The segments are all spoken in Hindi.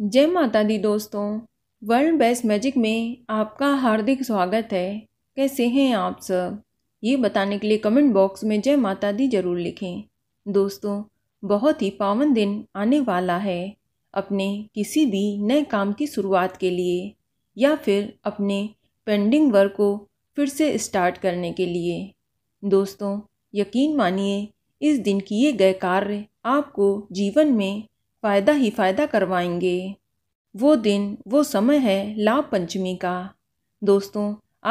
जय माता दी दोस्तों वर्ल्ड बेस्ट मैजिक में आपका हार्दिक स्वागत है कैसे हैं आप सब ये बताने के लिए कमेंट बॉक्स में जय माता दी जरूर लिखें दोस्तों बहुत ही पावन दिन आने वाला है अपने किसी भी नए काम की शुरुआत के लिए या फिर अपने पेंडिंग वर्क को फिर से स्टार्ट करने के लिए दोस्तों यकीन मानिए इस दिन किए गए कार्य आपको जीवन में फ़ायदा ही फ़ायदा करवाएंगे वो दिन वो समय है लाभ पंचमी का दोस्तों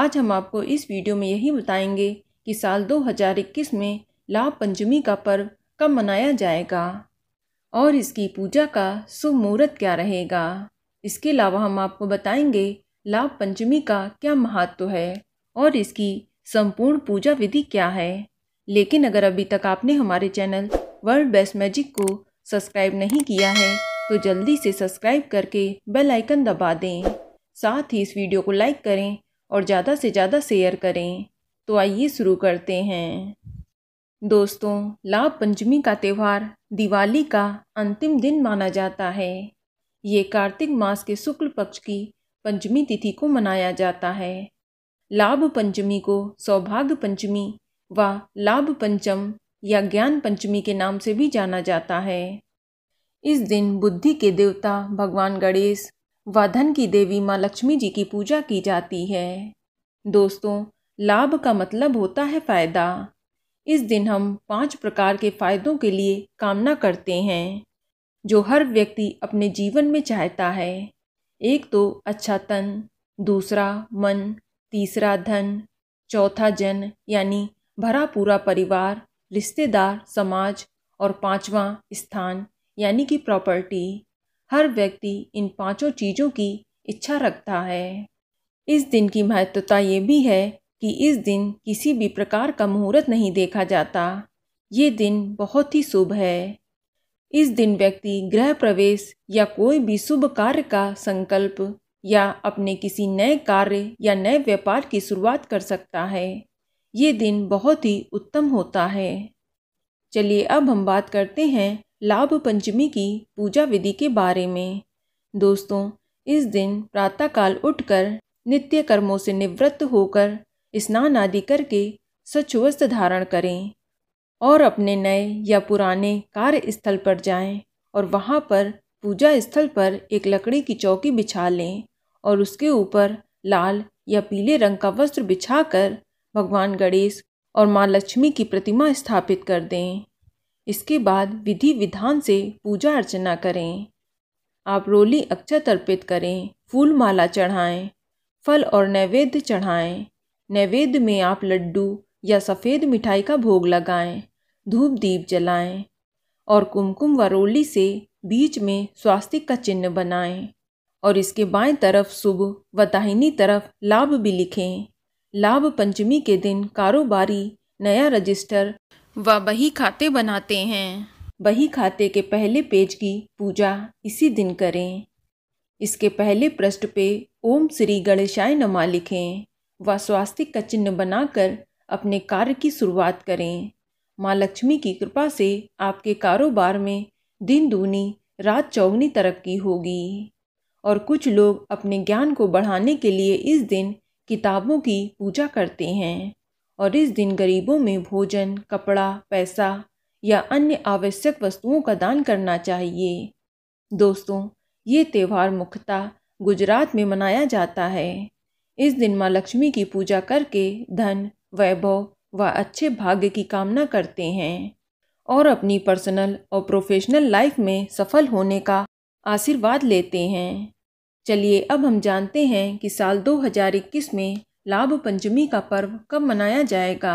आज हम आपको इस वीडियो में यही बताएंगे कि साल 2021 में लाभ पंचमी का पर्व कब मनाया जाएगा और इसकी पूजा का शुभ मुहूर्त क्या रहेगा इसके अलावा हम आपको बताएंगे लाभ पंचमी का क्या महत्व है और इसकी संपूर्ण पूजा विधि क्या है लेकिन अगर अभी तक आपने हमारे चैनल वर्ल्ड बेस्ट मैजिक को सब्सक्राइब नहीं किया है तो जल्दी से सब्सक्राइब करके बेल आइकन दबा दें साथ ही इस वीडियो को लाइक करें और ज़्यादा से ज़्यादा शेयर करें तो आइए शुरू करते हैं दोस्तों लाभ पंचमी का त्यौहार दिवाली का अंतिम दिन माना जाता है ये कार्तिक मास के शुक्ल पक्ष की पंचमी तिथि को मनाया जाता है लाभ पंचमी को सौभाग्य पंचमी व लाभ पंचम या ज्ञान पंचमी के नाम से भी जाना जाता है इस दिन बुद्धि के देवता भगवान गणेश व धन की देवी माँ लक्ष्मी जी की पूजा की जाती है दोस्तों लाभ का मतलब होता है फ़ायदा इस दिन हम पांच प्रकार के फ़ायदों के लिए कामना करते हैं जो हर व्यक्ति अपने जीवन में चाहता है एक तो अच्छा तन दूसरा मन तीसरा धन चौथा जन यानी भरा पूरा परिवार रिश्तेदार समाज और पांचवा स्थान यानी कि प्रॉपर्टी हर व्यक्ति इन पांचों चीज़ों की इच्छा रखता है इस दिन की महत्वता ये भी है कि इस दिन किसी भी प्रकार का मुहूर्त नहीं देखा जाता ये दिन बहुत ही शुभ है इस दिन व्यक्ति गृह प्रवेश या कोई भी शुभ कार्य का संकल्प या अपने किसी नए कार्य या नए व्यापार की शुरुआत कर सकता है ये दिन बहुत ही उत्तम होता है चलिए अब हम बात करते हैं लाभ पंचमी की पूजा विधि के बारे में दोस्तों इस दिन प्रातःकाल उठकर नित्य कर्मों से निवृत्त होकर स्नान आदि करके स्वच्छ वस्त्र धारण करें और अपने नए या पुराने कार्य स्थल पर जाएं और वहाँ पर पूजा स्थल पर एक लकड़ी की चौकी बिछा लें और उसके ऊपर लाल या पीले रंग का वस्त्र बिछाकर भगवान गणेश और माँ लक्ष्मी की प्रतिमा स्थापित कर दें इसके बाद विधि विधान से पूजा अर्चना करें आप रोली अक्षत अर्पित करें फूल माला चढ़ाएं फल और नैवेद्य चढ़ाएं नैवेद्य में आप लड्डू या सफ़ेद मिठाई का भोग लगाएं धूप दीप जलाएं और कुमकुम व रोली से बीच में स्वास्तिक का चिन्ह बनाएं और इसके बाएं तरफ शुभ व दाहिनी तरफ लाभ भी लिखें लाभ पंचमी के दिन कारोबारी नया रजिस्टर व बही खाते बनाते हैं बही खाते के पहले पेज की पूजा इसी दिन करें इसके पहले पृष्ठ पे ओम श्री गणेशाय नमा लिखें व स्वास्थ्य का चिन्ह बनाकर अपने कार्य की शुरुआत करें माँ लक्ष्मी की कृपा से आपके कारोबार में दिन दूनी रात चौगनी तरक्की होगी और कुछ लोग अपने ज्ञान को बढ़ाने के लिए इस दिन किताबों की पूजा करते हैं और इस दिन गरीबों में भोजन कपड़ा पैसा या अन्य आवश्यक वस्तुओं का दान करना चाहिए दोस्तों ये त्यौहार मुख्यतः गुजरात में मनाया जाता है इस दिन माँ लक्ष्मी की पूजा करके धन वैभव व अच्छे भाग्य की कामना करते हैं और अपनी पर्सनल और प्रोफेशनल लाइफ में सफल होने का आशीर्वाद लेते हैं चलिए अब हम जानते हैं कि साल 2021 में लाभ पंचमी का पर्व कब मनाया जाएगा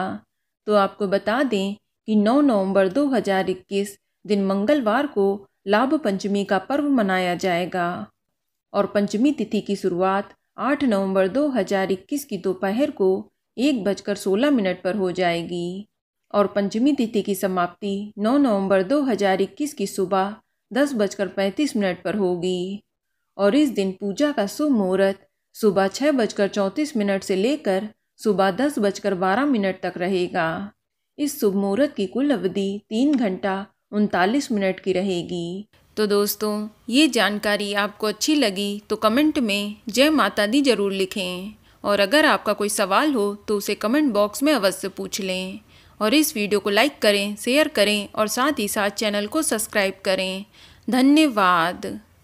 तो आपको बता दें कि 9 नवंबर 2021 दिन मंगलवार को लाभ पंचमी का पर्व मनाया जाएगा और पंचमी तिथि की शुरुआत 8 नवंबर 2021 की दोपहर को एक बजकर सोलह मिनट पर हो जाएगी और पंचमी तिथि की समाप्ति 9 नवंबर 2021 की सुबह दस बजकर पैंतीस मिनट पर होगी और इस दिन पूजा का शुभ मुहूर्त सुबह छः बजकर चौंतीस मिनट से लेकर सुबह दस बजकर बारह मिनट तक रहेगा इस शुभ मुहूर्त की कुल अवधि तीन घंटा उनतालीस मिनट की रहेगी तो दोस्तों ये जानकारी आपको अच्छी लगी तो कमेंट में जय माता दी ज़रूर लिखें और अगर आपका कोई सवाल हो तो उसे कमेंट बॉक्स में अवश्य पूछ लें और इस वीडियो को लाइक करें शेयर करें और साथ ही साथ चैनल को सब्सक्राइब करें धन्यवाद